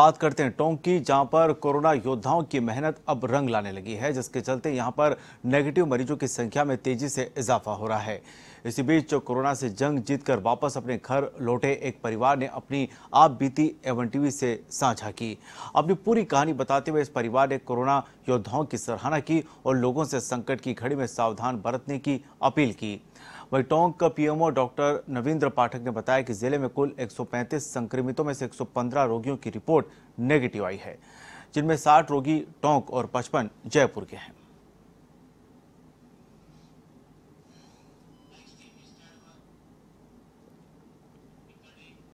बात करते हैं टोंक की जहां पर कोरोना योद्धाओं की मेहनत अब रंग लाने लगी है जिसके चलते यहां पर नेगेटिव मरीजों की संख्या में तेजी से इजाफा हो रहा है इसी बीच जो कोरोना से जंग जीतकर वापस अपने घर लौटे एक परिवार ने अपनी आप बीती एवं टीवी से साझा की अपनी पूरी कहानी बताते हुए इस परिवार ने कोरोना योद्धाओं की सराहना की और लोगों से संकट की घड़ी में सावधान बरतने की अपील की वहीं टोंक का पीएमओ डॉक्टर नवीन्द्र पाठक ने बताया कि जिले में कुल 135 संक्रमितों में से 115 रोगियों की रिपोर्ट नेगेटिव आई है जिनमें 60 रोगी टोंक और 55 जयपुर के हैं